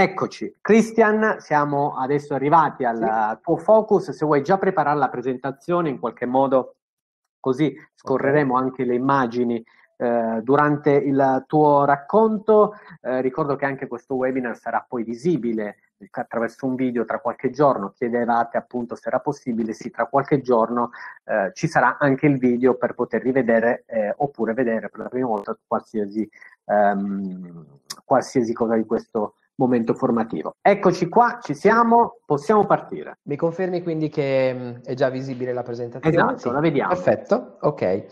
Eccoci, Christian, siamo adesso arrivati al sì. tuo focus, se vuoi già preparare la presentazione in qualche modo, così scorreremo anche le immagini eh, durante il tuo racconto. Eh, ricordo che anche questo webinar sarà poi visibile attraverso un video tra qualche giorno, chiedevate appunto se era possibile, sì, tra qualche giorno eh, ci sarà anche il video per poter rivedere eh, oppure vedere per la prima volta qualsiasi, ehm, qualsiasi cosa di questo momento formativo. Eccoci qua, ci siamo, possiamo partire. Mi confermi quindi che mm, è già visibile la presentazione? Esatto, la vediamo. Perfetto, ok.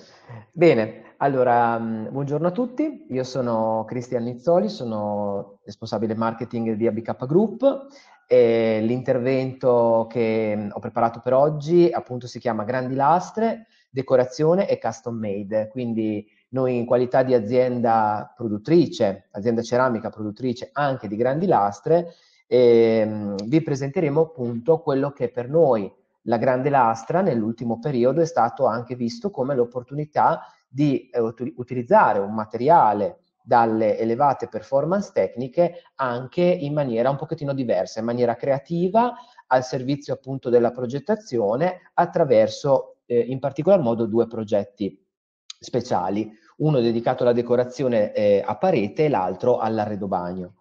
Bene, allora, mm, buongiorno a tutti, io sono Cristian Nizzoli, sono responsabile marketing di ABK Group e l'intervento che mm, ho preparato per oggi appunto si chiama Grandi Lastre, Decorazione e Custom Made, quindi noi in qualità di azienda produttrice, azienda ceramica produttrice anche di grandi lastre, ehm, vi presenteremo appunto quello che per noi la grande lastra nell'ultimo periodo è stato anche visto come l'opportunità di eh, utilizzare un materiale dalle elevate performance tecniche anche in maniera un pochettino diversa, in maniera creativa, al servizio appunto della progettazione attraverso eh, in particolar modo due progetti speciali uno dedicato alla decorazione eh, a parete e l'altro all'arredobagno.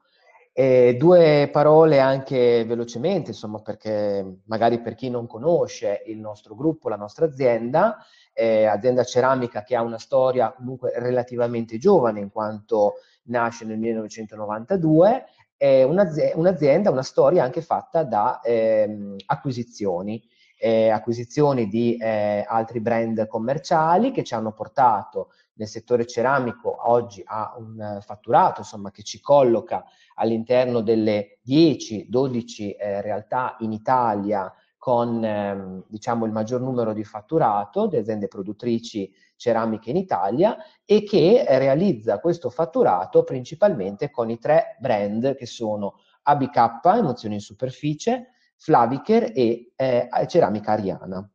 Eh, due parole anche velocemente, insomma, perché magari per chi non conosce il nostro gruppo, la nostra azienda, eh, azienda ceramica che ha una storia comunque relativamente giovane in quanto nasce nel 1992, è un'azienda, un'azienda una storia anche fatta da eh, acquisizioni. Eh, acquisizioni di eh, altri brand commerciali che ci hanno portato nel settore ceramico oggi ha un eh, fatturato insomma, che ci colloca all'interno delle 10-12 eh, realtà in Italia con ehm, diciamo, il maggior numero di fatturato di aziende produttrici ceramiche in Italia e che realizza questo fatturato principalmente con i tre brand che sono ABK, Emozioni in Superficie, Flaviker e eh, Ceramica Ariana.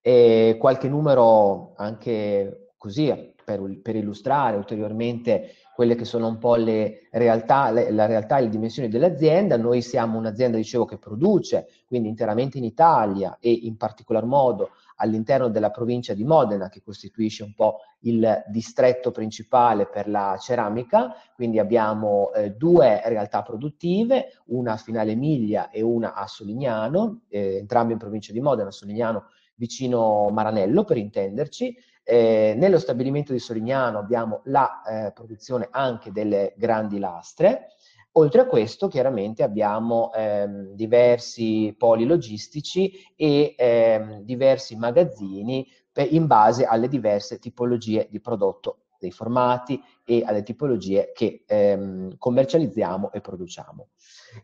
E qualche numero anche così per, per, illustrare ulteriormente quelle che sono un po' le realtà, le, la realtà e le dimensioni dell'azienda. Noi siamo un'azienda, dicevo, che produce, quindi interamente in Italia e in particolar modo all'interno della provincia di Modena, che costituisce un po' il distretto principale per la ceramica, quindi abbiamo eh, due realtà produttive, una a Finale Emilia e una a Solignano, eh, entrambe in provincia di Modena, Solignano vicino Maranello per intenderci. Eh, nello stabilimento di Sorignano abbiamo la eh, produzione anche delle grandi lastre. Oltre a questo, chiaramente abbiamo ehm, diversi poli logistici e ehm, diversi magazzini per, in base alle diverse tipologie di prodotto dei formati e alle tipologie che ehm, commercializziamo e produciamo.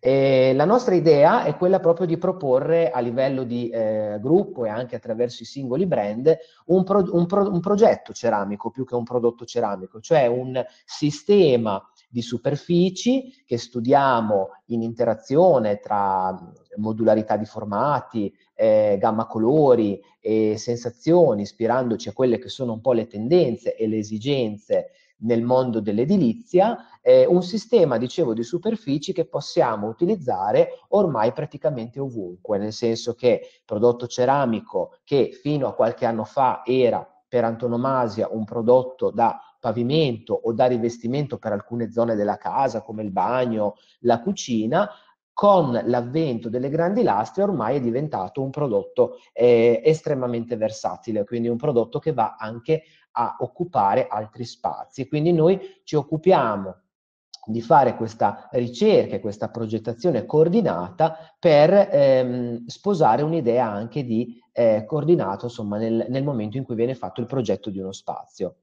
E la nostra idea è quella proprio di proporre a livello di eh, gruppo e anche attraverso i singoli brand un, pro, un, pro, un progetto ceramico più che un prodotto ceramico, cioè un sistema di superfici che studiamo in interazione tra modularità di formati, eh, gamma colori e sensazioni, ispirandoci a quelle che sono un po' le tendenze e le esigenze nel mondo dell'edilizia, eh, un sistema, dicevo, di superfici che possiamo utilizzare ormai praticamente ovunque, nel senso che prodotto ceramico che fino a qualche anno fa era per antonomasia un prodotto da pavimento o da rivestimento per alcune zone della casa come il bagno, la cucina, con l'avvento delle grandi lastre ormai è diventato un prodotto eh, estremamente versatile, quindi un prodotto che va anche a occupare altri spazi. Quindi noi ci occupiamo di fare questa ricerca, e questa progettazione coordinata per ehm, sposare un'idea anche di eh, coordinato insomma, nel, nel momento in cui viene fatto il progetto di uno spazio.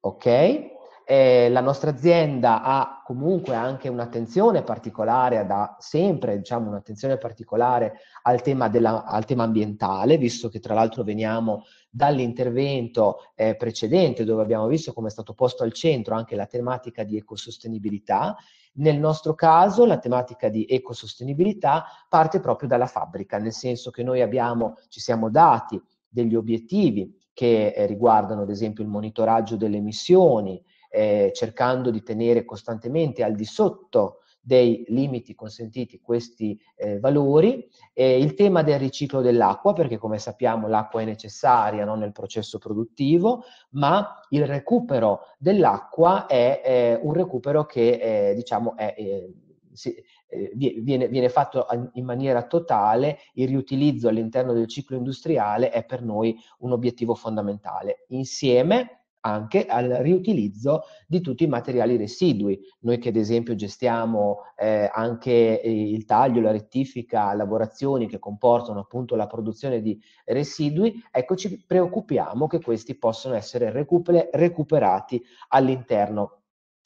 Ok? eh, la nostra azienda ha comunque anche un'attenzione particolare, da sempre diciamo un'attenzione particolare al tema, della, al tema ambientale, visto che tra l'altro veniamo dall'intervento eh, precedente dove abbiamo visto come è stato posto al centro anche la tematica di ecosostenibilità. Nel nostro caso la tematica di ecosostenibilità parte proprio dalla fabbrica, nel senso che noi abbiamo, ci siamo dati degli obiettivi che eh, riguardano ad esempio il monitoraggio delle emissioni, eh, cercando di tenere costantemente al di sotto dei limiti consentiti questi eh, valori, eh, il tema del riciclo dell'acqua, perché come sappiamo l'acqua è necessaria no, nel processo produttivo, ma il recupero dell'acqua è eh, un recupero che eh, diciamo è, eh, si, eh, viene, viene, fatto in maniera totale, il riutilizzo all'interno del ciclo industriale è per noi un obiettivo fondamentale. Insieme anche al riutilizzo di tutti i materiali residui. Noi che ad esempio gestiamo eh, anche eh, il taglio, la rettifica, lavorazioni che comportano appunto la produzione di residui, ecco ci preoccupiamo che questi possano essere recuperati all'interno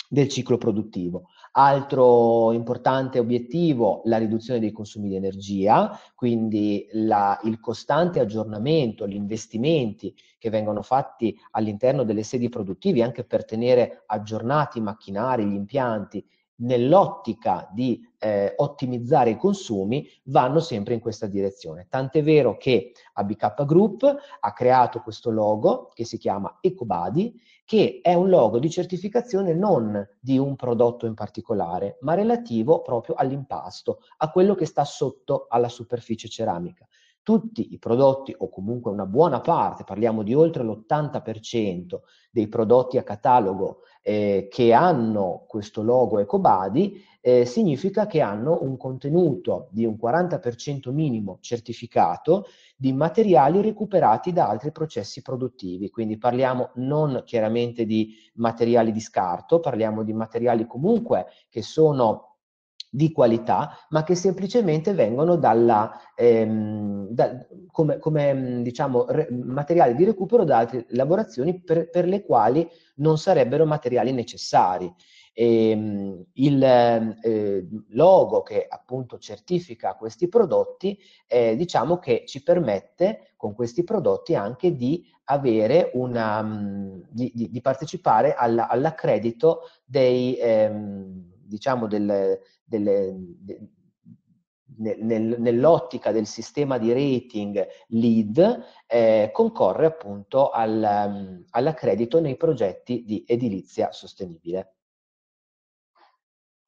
del ciclo produttivo. Altro importante obiettivo, la riduzione dei consumi di energia, quindi la, il costante aggiornamento, gli investimenti che vengono fatti all'interno delle sedi produttive anche per tenere aggiornati i macchinari, gli impianti nell'ottica di eh, ottimizzare i consumi vanno sempre in questa direzione. Tant'è vero che ABK Group ha creato questo logo che si chiama EcoBody, che è un logo di certificazione non di un prodotto in particolare, ma relativo proprio all'impasto, a quello che sta sotto alla superficie ceramica tutti i prodotti o comunque una buona parte, parliamo di oltre l'80% dei prodotti a catalogo eh, che hanno questo logo EcoBody, eh, significa che hanno un contenuto di un 40% minimo certificato di materiali recuperati da altri processi produttivi. Quindi parliamo non chiaramente di materiali di scarto, parliamo di materiali comunque che sono di qualità, ma che semplicemente vengono dalla, ehm, da, come, come mm, diciamo, re, materiale di recupero da altre lavorazioni per, per le quali non sarebbero materiali necessari. E, ehm, il eh, logo che appunto certifica questi prodotti, eh, diciamo che ci permette con questi prodotti anche di avere una, mm, di, di, di partecipare alla, all'accredito dei... Ehm, diciamo del, delle, de, nel, nell'ottica del sistema di rating lead eh, concorre appunto al, mm, all'accredito nei progetti di edilizia sostenibile.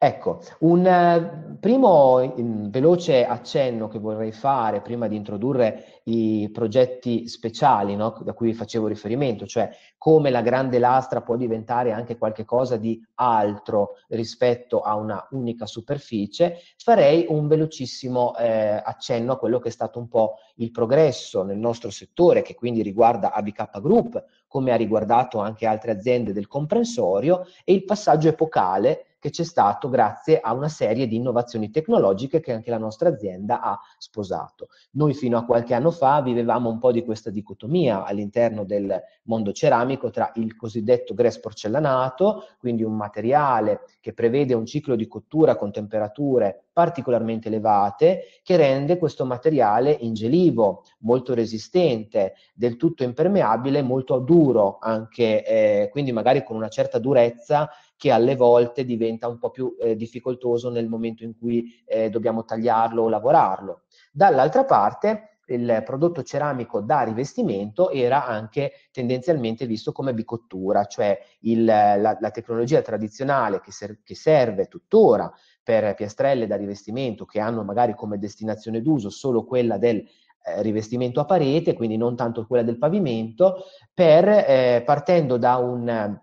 Ecco, un eh, primo um, veloce accenno che vorrei fare prima di introdurre i progetti speciali no, da cui facevo riferimento, cioè come la grande lastra può diventare anche qualcosa di altro rispetto a una unica superficie, farei un velocissimo eh, accenno a quello che è stato un po' il progresso nel nostro settore, che quindi riguarda ABK Group, come ha riguardato anche altre aziende del comprensorio, e il passaggio epocale che c'è stato grazie a una serie di innovazioni tecnologiche che anche la nostra azienda ha sposato. Noi fino a qualche anno fa vivevamo un po' di questa dicotomia all'interno del mondo ceramico tra il cosiddetto grass porcellanato, quindi un materiale che prevede un ciclo di cottura con temperature particolarmente elevate che rende questo materiale ingelivo, molto resistente, del tutto impermeabile, molto duro duro anche, eh, quindi magari con una certa durezza che alle volte diventa un po' più eh, difficoltoso nel momento in cui eh, dobbiamo tagliarlo o lavorarlo. Dall'altra parte il prodotto ceramico da rivestimento era anche tendenzialmente visto come bicottura, cioè il, la, la, tecnologia tradizionale che, ser- che serve tuttora per piastrelle da rivestimento che hanno magari come destinazione d'uso solo quella del eh, rivestimento a parete, quindi non tanto quella del pavimento, per, eh, partendo da un eh,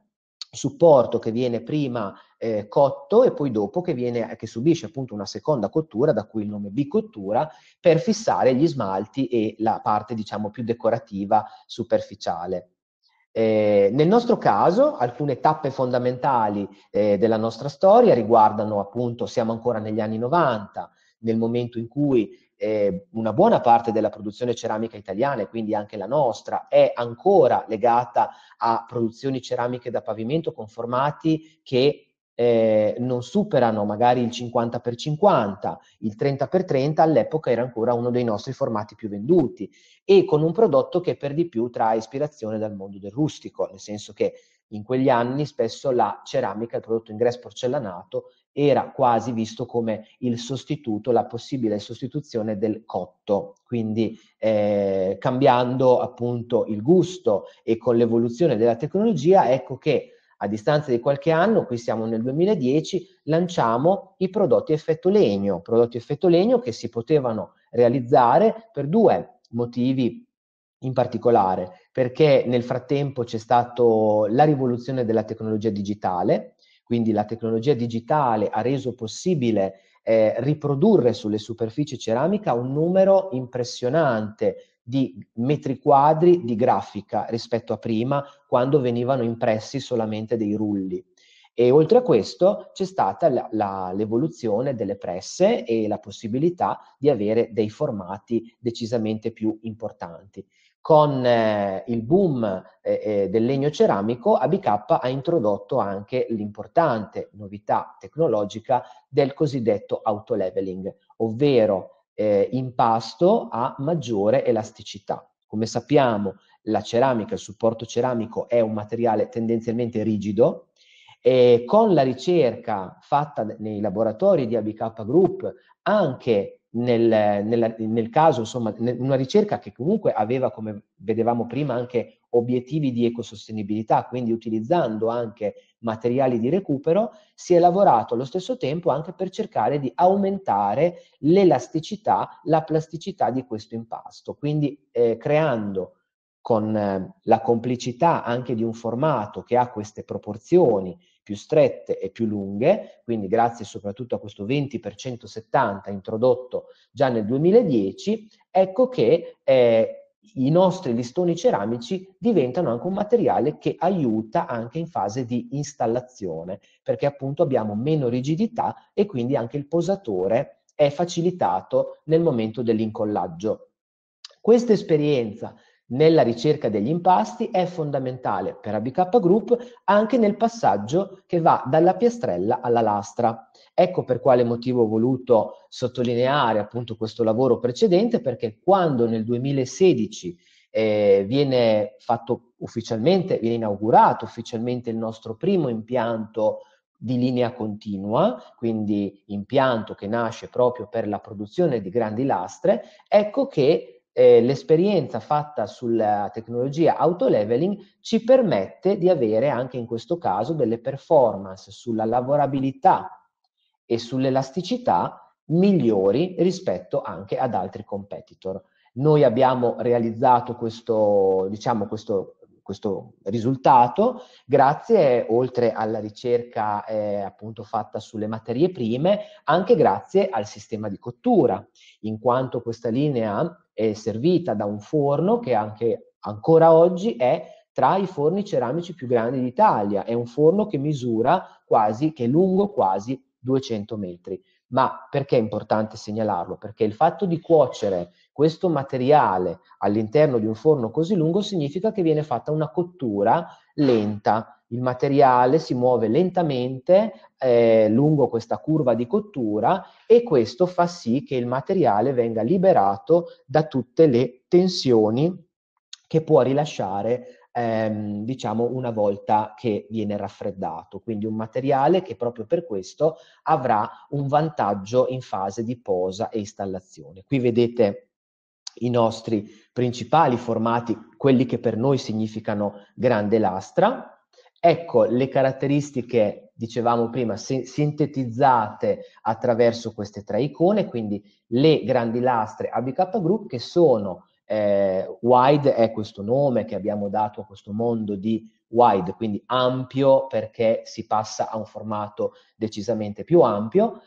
supporto che viene prima eh, cotto e poi dopo che, viene, eh, che subisce appunto una seconda cottura, da cui il nome bicottura, per fissare gli smalti e la parte diciamo più decorativa superficiale. Eh, nel nostro caso alcune tappe fondamentali eh, della nostra storia riguardano appunto, siamo ancora negli anni 90, nel momento in cui eh, una buona parte della produzione ceramica italiana e quindi anche la nostra è ancora legata a produzioni ceramiche da pavimento con formati che eh, non superano magari il 50x50, il 30x30 all'epoca era ancora uno dei nostri formati più venduti e con un prodotto che per di più trae ispirazione dal mondo del rustico, nel senso che in quegli anni spesso la ceramica, il prodotto in porcellanato, era quasi visto come il sostituto, la possibile sostituzione del cotto, quindi eh, cambiando appunto il gusto e con l'evoluzione della tecnologia, ecco che a distanza di qualche anno, qui siamo nel 2010, lanciamo i prodotti effetto legno, prodotti effetto legno che si potevano realizzare per due motivi in particolare, perché nel frattempo c'è stata la rivoluzione della tecnologia digitale, quindi la tecnologia digitale ha reso possibile eh, riprodurre sulle superfici ceramica un numero impressionante di metri quadri di grafica rispetto a prima, quando venivano impressi solamente dei rulli. E oltre a questo c'è stata la, la, l'evoluzione delle presse e la possibilità di avere dei formati decisamente più importanti con eh, il boom eh, eh del legno ceramico, ABK ha introdotto anche l'importante novità tecnologica del cosiddetto auto-leveling, ovvero eh, impasto a maggiore elasticità. Come sappiamo, la ceramica, il supporto ceramico è un materiale tendenzialmente rigido, e con la ricerca fatta nei laboratori di ABK Group anche nel, nel, nel caso, insomma, nel, una ricerca che comunque aveva, come vedevamo prima, anche obiettivi di ecosostenibilità, quindi utilizzando anche materiali di recupero, si è lavorato allo stesso tempo anche per cercare di aumentare l'elasticità, la plasticità di questo impasto, quindi eh, creando con eh, la complicità anche di un formato che ha queste proporzioni più strette e più lunghe, quindi grazie soprattutto a questo 20% 70 introdotto già nel 2010, ecco che eh, i nostri listoni ceramici diventano anche un materiale che aiuta anche in fase di installazione, perché appunto abbiamo meno rigidità e quindi anche il posatore è facilitato nel momento dell'incollaggio. Questa esperienza nella ricerca degli impasti è fondamentale per ABK Group anche nel passaggio che va dalla piastrella alla lastra. Ecco per quale motivo ho voluto sottolineare appunto questo lavoro precedente, perché quando nel 2016 eh, viene fatto ufficialmente, viene inaugurato ufficialmente il nostro primo impianto di linea continua, quindi impianto che nasce proprio per la produzione di grandi lastre, ecco che eh, l'esperienza fatta sulla tecnologia auto-leveling ci permette di avere anche in questo caso delle performance sulla lavorabilità e sull'elasticità migliori rispetto anche ad altri competitor. Noi abbiamo realizzato questo, diciamo, questo, questo risultato grazie oltre alla ricerca eh, appunto fatta sulle materie prime anche grazie al sistema di cottura in quanto questa linea eh, servita da un forno che anche ancora oggi è tra i forni ceramici più grandi d'Italia. È un forno che misura quasi, che è lungo quasi 200 metri. Ma perché è importante segnalarlo? Perché il fatto di cuocere questo materiale all'interno di un forno così lungo significa che viene fatta una cottura lenta, il materiale si muove lentamente eh, lungo questa curva di cottura e questo fa sì che il materiale venga liberato da tutte le tensioni che può rilasciare ehm, diciamo una volta che viene raffreddato. Quindi un materiale che proprio per questo avrà un vantaggio in fase di posa e installazione. Qui vedete i nostri principali formati, quelli che per noi significano grande lastra, Ecco le caratteristiche, dicevamo prima, se- sintetizzate attraverso queste tre icone, quindi le grandi lastre ABK Group che sono eh, wide è questo nome che abbiamo dato a questo mondo di wide, quindi ampio perché si passa a un formato decisamente più ampio,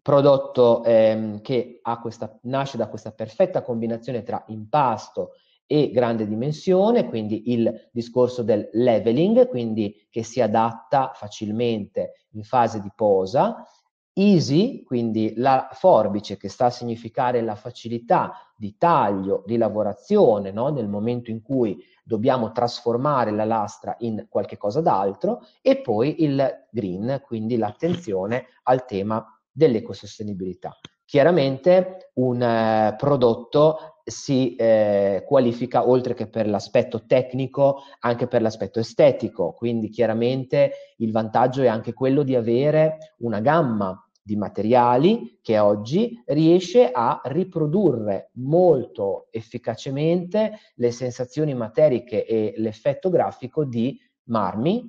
prodotto ehm, che questa, nasce da questa perfetta combinazione tra impasto e grande dimensione, quindi il discorso del leveling, quindi che si adatta facilmente in fase di posa, easy, quindi la forbice che sta a significare la facilità di taglio, di lavorazione, no? nel momento in cui dobbiamo trasformare la lastra in qualche cosa d'altro, e poi il green, quindi l'attenzione al tema dell'ecosostenibilità chiaramente un eh, prodotto si eh, qualifica oltre che per l'aspetto tecnico anche per l'aspetto estetico, quindi chiaramente il vantaggio è anche quello di avere una gamma di materiali che oggi riesce a riprodurre molto efficacemente le sensazioni materiche e l'effetto grafico di marmi,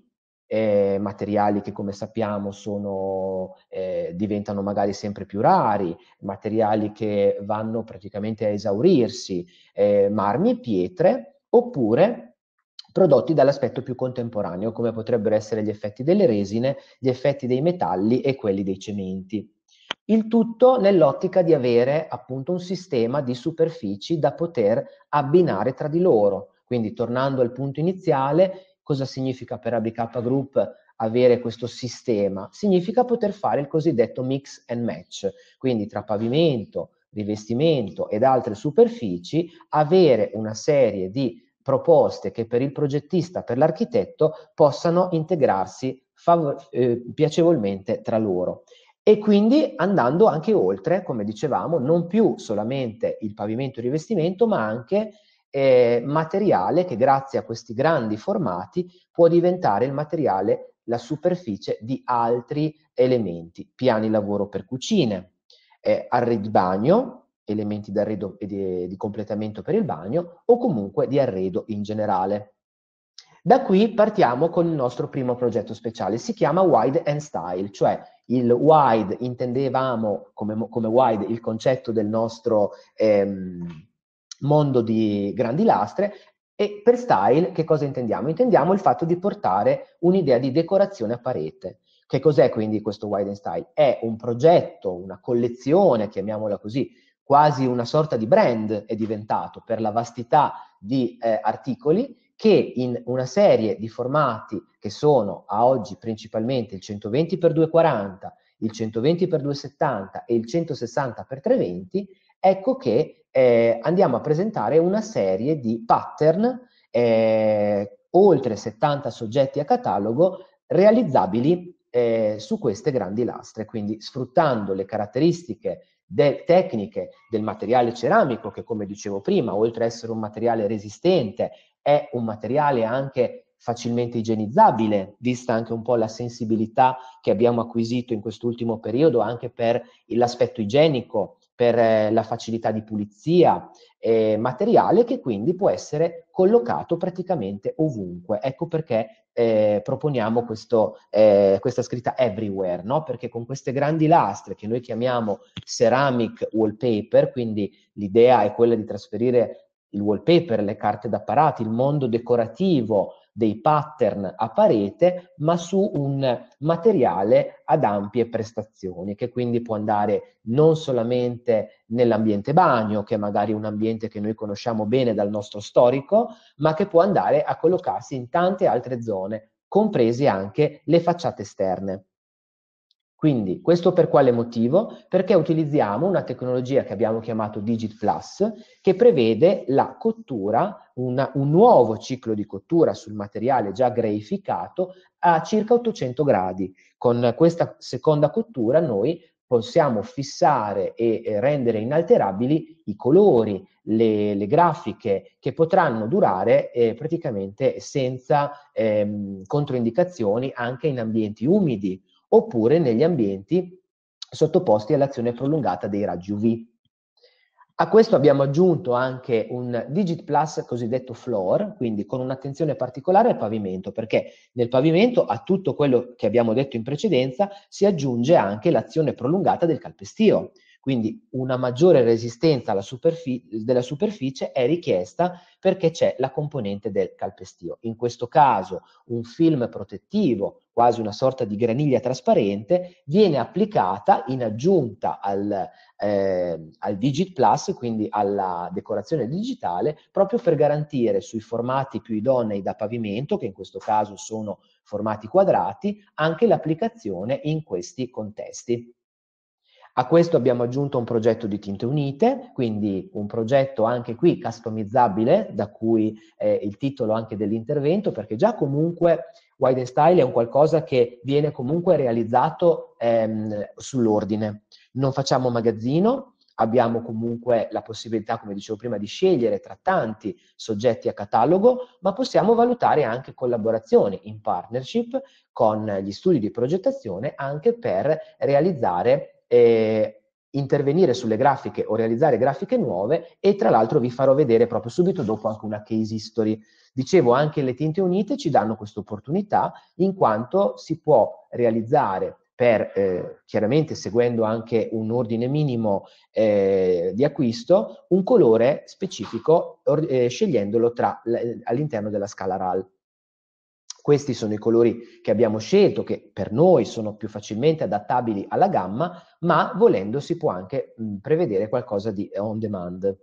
eh, materiali che come sappiamo sono, eh, diventano magari sempre più rari, materiali che vanno praticamente a esaurirsi, eh, marmi e pietre, oppure prodotti dall'aspetto più contemporaneo, come potrebbero essere gli effetti delle resine, gli effetti dei metalli e quelli dei cementi. Il tutto nell'ottica di avere appunto un sistema di superfici da poter abbinare tra di loro. Quindi tornando al punto iniziale, Cosa significa per ABK Group avere questo sistema? Significa poter fare il cosiddetto mix and match, quindi tra pavimento, rivestimento ed altre superfici, avere una serie di proposte che per il progettista, per l'architetto, possano integrarsi fav- eh, piacevolmente tra loro. E quindi andando anche oltre, come dicevamo, non più solamente il pavimento e il rivestimento, ma anche eh, materiale che grazie a questi grandi formati può diventare il materiale, la superficie di altri elementi, piani lavoro per cucine, eh, arredi bagno, elementi di arredo e di, di completamento per il bagno o comunque di arredo in generale. Da qui partiamo con il nostro primo progetto speciale, si chiama Wide and Style, cioè il wide intendevamo come, come wide il concetto del nostro ehm, mondo di grandi lastre e per style che cosa intendiamo? Intendiamo il fatto di portare un'idea di decorazione a parete. Che cos'è quindi questo Wide Style? È un progetto, una collezione, chiamiamola così, quasi una sorta di brand è diventato per la vastità di eh, articoli che in una serie di formati che sono a oggi principalmente il 120x240, il 120x270 e il 160x320 ecco che eh, andiamo a presentare una serie di pattern, eh, oltre 70 soggetti a catalogo, realizzabili eh, su queste grandi lastre, quindi sfruttando le caratteristiche de- tecniche del materiale ceramico, che come dicevo prima, oltre ad essere un materiale resistente, è un materiale anche facilmente igienizzabile, vista anche un po' la sensibilità che abbiamo acquisito in quest'ultimo periodo anche per l'aspetto igienico per eh, la facilità di pulizia, eh, materiale che quindi può essere collocato praticamente ovunque. Ecco perché eh, proponiamo questo, eh, questa scritta everywhere, no? perché con queste grandi lastre che noi chiamiamo ceramic wallpaper, quindi l'idea è quella di trasferire il wallpaper, le carte da il mondo decorativo, dei pattern a parete, ma su un materiale ad ampie prestazioni, che quindi può andare non solamente nell'ambiente bagno, che è magari un ambiente che noi conosciamo bene dal nostro storico, ma che può andare a collocarsi in tante altre zone, comprese anche le facciate esterne. Quindi questo per quale motivo? Perché utilizziamo una tecnologia che abbiamo chiamato Digit Plus che prevede la cottura, una, un nuovo ciclo di cottura sul materiale già greificato a circa 800 gradi. Con questa seconda cottura noi possiamo fissare e rendere inalterabili i colori, le, le grafiche che potranno durare eh, praticamente senza ehm, controindicazioni anche in ambienti umidi oppure negli ambienti sottoposti all'azione prolungata dei raggi UV. A questo abbiamo aggiunto anche un Digit Plus cosiddetto floor, quindi con un'attenzione particolare al pavimento, perché nel pavimento a tutto quello che abbiamo detto in precedenza si aggiunge anche l'azione prolungata del calpestio. Quindi una maggiore resistenza superfi- della superficie è richiesta perché c'è la componente del calpestio. In questo caso un film protettivo, quasi una sorta di graniglia trasparente, viene applicata in aggiunta al, eh, al Digit Plus, quindi alla decorazione digitale, proprio per garantire sui formati più idonei da pavimento, che in questo caso sono formati quadrati, anche l'applicazione in questi contesti. A questo abbiamo aggiunto un progetto di tinte unite, quindi un progetto anche qui customizzabile, da cui eh, il titolo anche dell'intervento, perché già comunque Wide and Style è un qualcosa che viene comunque realizzato ehm, sull'ordine. Non facciamo magazzino, abbiamo comunque la possibilità, come dicevo prima, di scegliere tra tanti soggetti a catalogo, ma possiamo valutare anche collaborazioni in partnership con gli studi di progettazione anche per realizzare eh, intervenire sulle grafiche o realizzare grafiche nuove e tra l'altro vi farò vedere proprio subito dopo anche una case history. Dicevo anche le tinte unite ci danno questa opportunità in quanto si può realizzare per, eh, chiaramente seguendo anche un ordine minimo eh, di acquisto, un colore specifico or- eh, scegliendolo tra, all'interno della scala RAL. Questi sono i colori che abbiamo scelto, che per noi sono più facilmente adattabili alla gamma, ma volendo si può anche mh, prevedere qualcosa di on demand.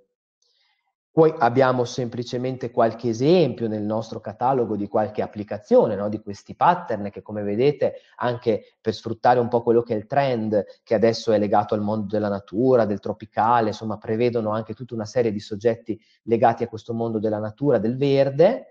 Poi abbiamo semplicemente qualche esempio nel nostro catalogo di qualche applicazione, no? di questi pattern che come vedete anche per sfruttare un po' quello che è il trend che adesso è legato al mondo della natura, del tropicale, insomma prevedono anche tutta una serie di soggetti legati a questo mondo della natura, del verde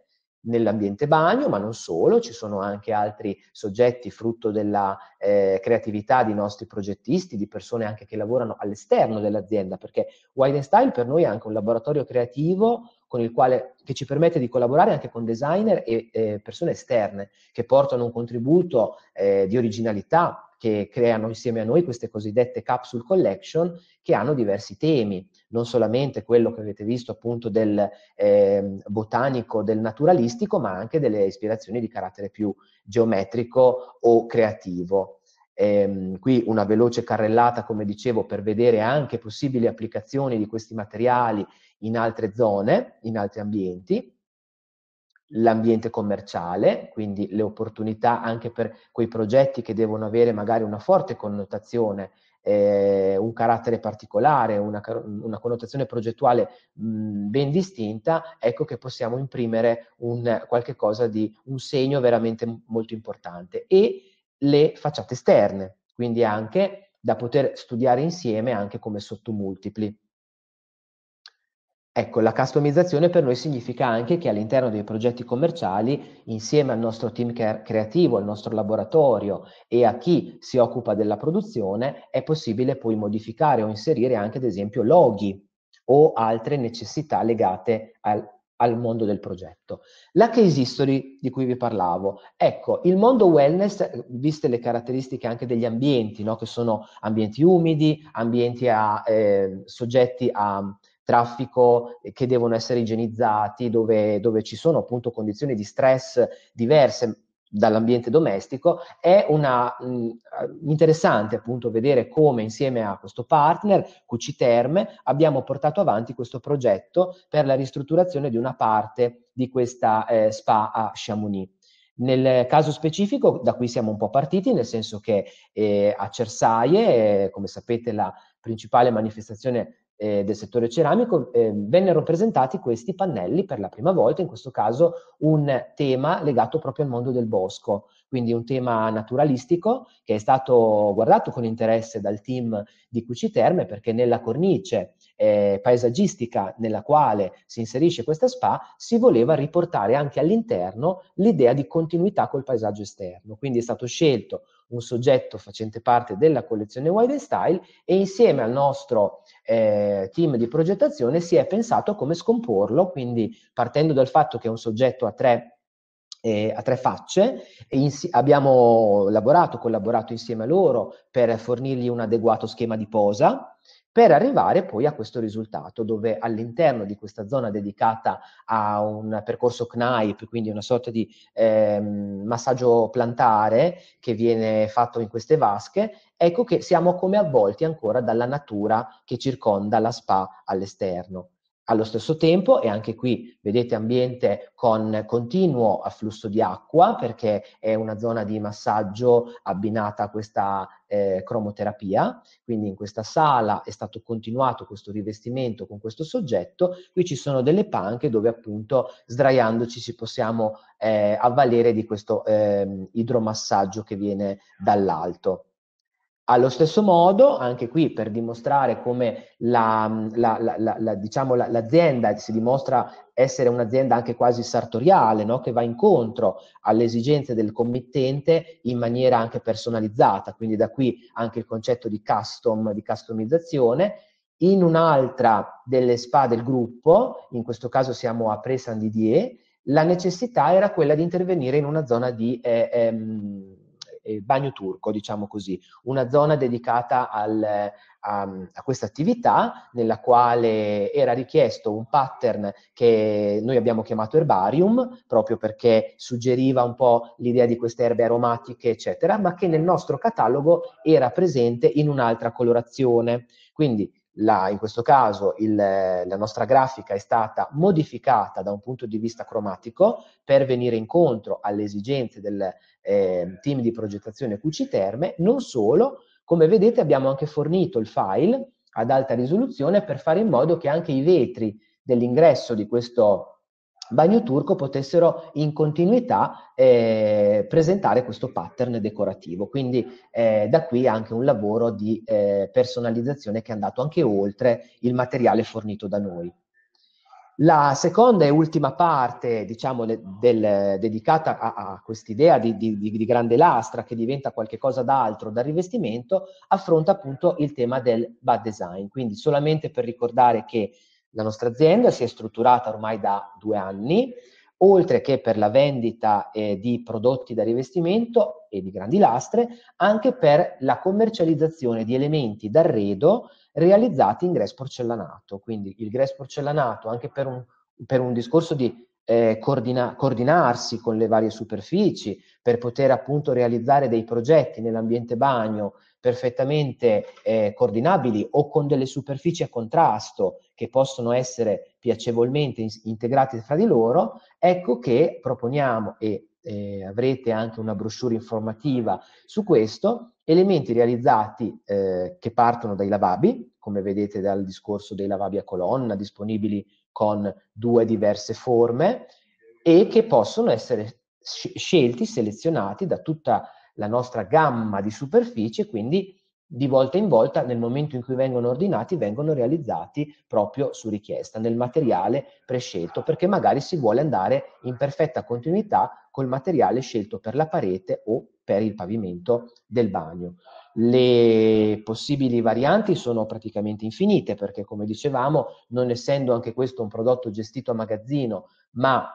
nell'ambiente bagno, ma non solo, ci sono anche altri soggetti frutto della eh, creatività di nostri progettisti, di persone anche che lavorano all'esterno dell'azienda, perché Wine Style per noi è anche un laboratorio creativo con il quale, che ci permette di collaborare anche con designer e eh, persone esterne che portano un contributo eh, di originalità, che creano insieme a noi queste cosiddette capsule collection che hanno diversi temi, non solamente quello che avete visto appunto del eh, botanico, del naturalistico, ma anche delle ispirazioni di carattere più geometrico o creativo. Ehm, qui una veloce carrellata, come dicevo, per vedere anche possibili applicazioni di questi materiali in altre zone, in altri ambienti l'ambiente commerciale, quindi le opportunità anche per quei progetti che devono avere magari una forte connotazione, eh, un carattere particolare, una, una connotazione progettuale mh, mm, ben distinta, ecco che possiamo imprimere un, qualche cosa di un segno veramente molto importante. E le facciate esterne, quindi anche da poter studiare insieme anche come sottomultipli. Ecco, la customizzazione per noi significa anche che all'interno dei progetti commerciali, insieme al nostro team creativo, al nostro laboratorio e a chi si occupa della produzione, è possibile poi modificare o inserire anche, ad esempio, loghi o altre necessità legate al, al mondo del progetto. La case history di cui vi parlavo, ecco, il mondo wellness, eh, viste le caratteristiche anche degli ambienti, no? che sono ambienti umidi, ambienti a, eh, soggetti a traffico eh, che devono essere igienizzati, dove, dove ci sono appunto condizioni di stress diverse, dall'ambiente domestico, è una, mh, mm, eh, interessante appunto vedere come insieme a questo partner, QC Terme, abbiamo portato avanti questo progetto per la ristrutturazione di una parte di questa eh, spa a Chamonix. Nel caso specifico, da qui siamo un po' partiti, nel senso che eh, a Cersaie, eh, come sapete, la principale manifestazione eh, del settore ceramico eh, vennero presentati questi pannelli per la prima volta, in questo caso un tema legato proprio al mondo del bosco, quindi un tema naturalistico che è stato guardato con interesse dal team di Cuciterme perché nella cornice eh, paesaggistica nella quale si inserisce questa spa, si voleva riportare anche all'interno l'idea di continuità col paesaggio esterno. Quindi è stato scelto un soggetto facente parte della collezione Wide Style e insieme al nostro eh, team di progettazione si è pensato a come scomporlo, quindi partendo dal fatto che è un soggetto a tre eh, a tre facce e ins- abbiamo lavorato, collaborato insieme a loro per fornirgli un adeguato schema di posa per arrivare poi a questo risultato dove all'interno di questa zona dedicata a un percorso CNAIP, quindi una sorta di eh, massaggio plantare che viene fatto in queste vasche, ecco che siamo come avvolti ancora dalla natura che circonda la spa all'esterno. Allo stesso tempo, e anche qui vedete ambiente con continuo afflusso di acqua, perché è una zona di massaggio abbinata a questa eh, cromoterapia, quindi in questa sala è stato continuato questo rivestimento con questo soggetto, qui ci sono delle panche dove appunto sdraiandoci ci possiamo eh, avvalere di questo eh, idromassaggio che viene dall'alto. Allo stesso modo, anche qui per dimostrare come la, mm, la, la, diciamo, l'azienda si dimostra essere un'azienda anche quasi sartoriale, no? che va incontro alle esigenze del committente in maniera anche personalizzata, quindi da qui anche il concetto di custom, di customizzazione. In un'altra delle spa del gruppo, in questo caso siamo a Pré-Saint-Didier, la necessità era quella di intervenire in una zona di... Eh, ehm, eh, bagno turco, diciamo così, una zona dedicata al, a, ehm, a questa attività nella quale era richiesto un pattern che noi abbiamo chiamato erbarium, proprio perché suggeriva un po' l'idea di queste erbe aromatiche, eccetera, ma che nel nostro catalogo era presente in un'altra colorazione. Quindi la, in questo caso il, la nostra grafica è stata modificata da un punto di vista cromatico per venire incontro alle esigenze del eh, team di progettazione QC Terme, non solo, come vedete abbiamo anche fornito il file ad alta risoluzione per fare in modo che anche i vetri dell'ingresso di questo bagno turco potessero in continuità eh, presentare questo pattern decorativo. Quindi eh, da qui anche un lavoro di eh, personalizzazione che è andato anche oltre il materiale fornito da noi. La seconda e ultima parte, diciamo, del, del, dedicata a, a quest'idea di, di, di, grande lastra che diventa qualcosa d'altro dal rivestimento, affronta appunto il tema del bad design. Quindi solamente per ricordare che la nostra azienda si è strutturata ormai da due anni, oltre che per la vendita eh, di prodotti da rivestimento e di grandi lastre, anche per la commercializzazione di elementi d'arredo realizzati in grass porcellanato. Quindi il grass porcellanato, anche per un, per un discorso di eh, coordina- coordinarsi con le varie superfici per poter appunto realizzare dei progetti nell'ambiente bagno perfettamente eh, coordinabili o con delle superfici a contrasto che possono essere piacevolmente in- integrate fra di loro, ecco che proponiamo e eh, avrete anche una brochure informativa su questo, elementi realizzati eh, che partono dai lavabi, come vedete dal discorso dei lavabi a colonna disponibili con due diverse forme e che possono essere scelti, selezionati da tutta la nostra gamma di superfici, quindi di volta in volta, nel momento in cui vengono ordinati, vengono realizzati proprio su richiesta, nel materiale prescelto, perché magari si vuole andare in perfetta continuità col materiale scelto per la parete o per il pavimento del bagno. Le possibili varianti sono praticamente infinite, perché come dicevamo, non essendo anche questo un prodotto gestito a magazzino, ma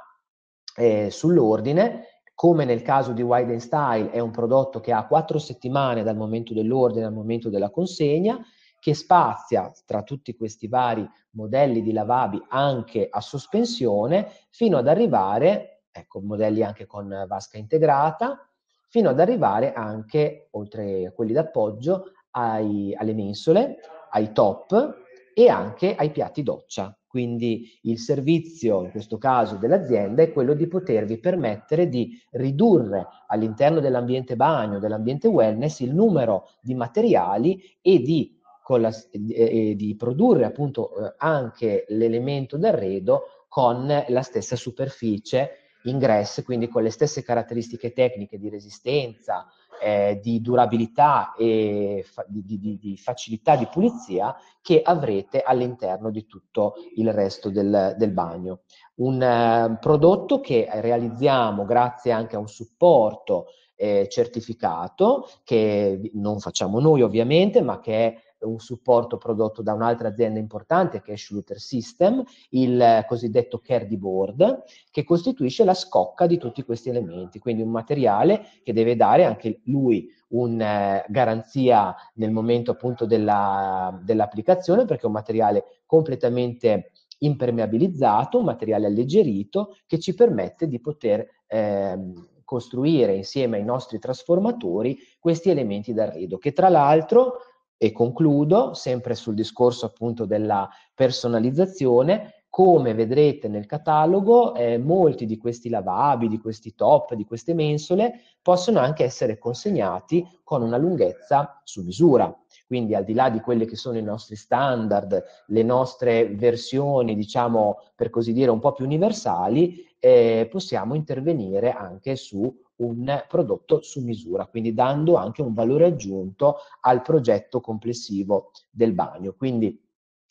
eh, sull'ordine, come nel caso di Wide Style è un prodotto che ha quattro settimane dal momento dell'ordine al momento della consegna, che spazia tra tutti questi vari modelli di lavabi anche a sospensione, fino ad arrivare, ecco, modelli anche con vasca integrata, fino ad arrivare anche, oltre a quelli d'appoggio, ai, alle mensole, ai top e anche ai piatti doccia. Quindi il servizio, in questo caso dell'azienda, è quello di potervi permettere di ridurre all'interno dell'ambiente bagno, dell'ambiente wellness, il numero di materiali e di, la, eh, di produrre appunto eh, anche l'elemento d'arredo con la stessa superficie ingress, quindi con le stesse caratteristiche tecniche di resistenza, eh, di durabilità e fa- di, di, di, facilità di pulizia che avrete all'interno di tutto il resto del, del bagno. Un eh, prodotto che realizziamo grazie anche a un supporto eh, certificato che non facciamo noi ovviamente, ma che è un supporto prodotto da un'altra azienda importante che è Schluter System, il cosiddetto Cardi Board, che costituisce la scocca di tutti questi elementi, quindi un materiale che deve dare anche lui una eh, garanzia nel momento appunto della, dell'applicazione perché è un materiale completamente impermeabilizzato, un materiale alleggerito che ci permette di poter ehm, costruire insieme ai nostri trasformatori questi elementi d'arredo che tra l'altro e concludo sempre sul discorso appunto della personalizzazione. Come vedrete nel catalogo, eh, molti di questi lavabi, di questi top, di queste mensole possono anche essere consegnati con una lunghezza su misura. Quindi al di là di quelli che sono i nostri standard, le nostre versioni, diciamo per così dire, un po' più universali, eh, possiamo intervenire anche su un prodotto su misura, quindi dando anche un valore aggiunto al progetto complessivo del bagno. Quindi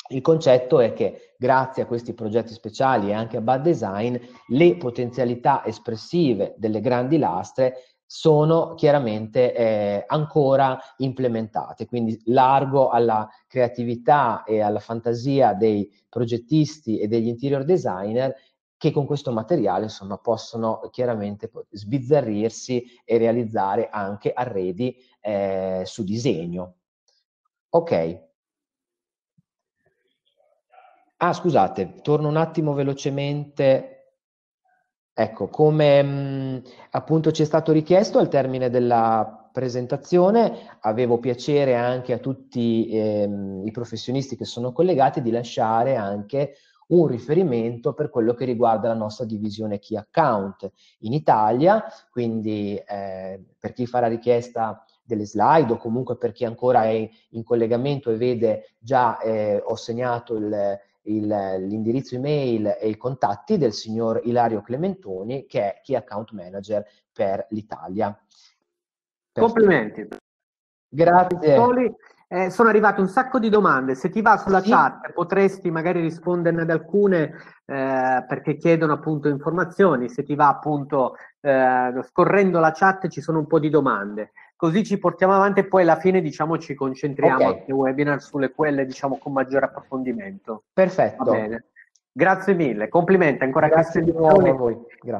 il concetto è che grazie a questi progetti speciali e anche a Bad Design le potenzialità espressive delle grandi lastre sono chiaramente eh, ancora implementate, quindi largo alla creatività e alla fantasia dei progettisti e degli interior designer che con questo materiale insomma, possono chiaramente sbizzarrirsi e realizzare anche arredi eh, su disegno. Ok. Ah, scusate, torno un attimo velocemente Ecco, come mh, mm, appunto ci è stato richiesto al termine della presentazione, avevo piacere anche a tutti ehm, i professionisti che sono collegati di lasciare anche un riferimento per quello che riguarda la nostra divisione key account in Italia, quindi eh, per chi fa la richiesta delle slide o comunque per chi ancora è in collegamento e vede già eh, ho segnato il, il, l'indirizzo email e i contatti del signor Ilario Clementoni che è Key Account Manager per l'Italia. Per Complimenti. Grazie. Eh, sono arrivate un sacco di domande, se ti va sulla sì. chat potresti magari risponderne ad alcune eh, perché chiedono appunto informazioni, se ti va appunto eh, scorrendo la chat ci sono un po' di domande, così ci portiamo avanti e poi alla fine diciamo ci concentriamo okay. nel webinar sulle quelle diciamo con maggiore approfondimento. Perfetto. Grazie mille, complimenti ancora Grazie a, a voi. Grazie.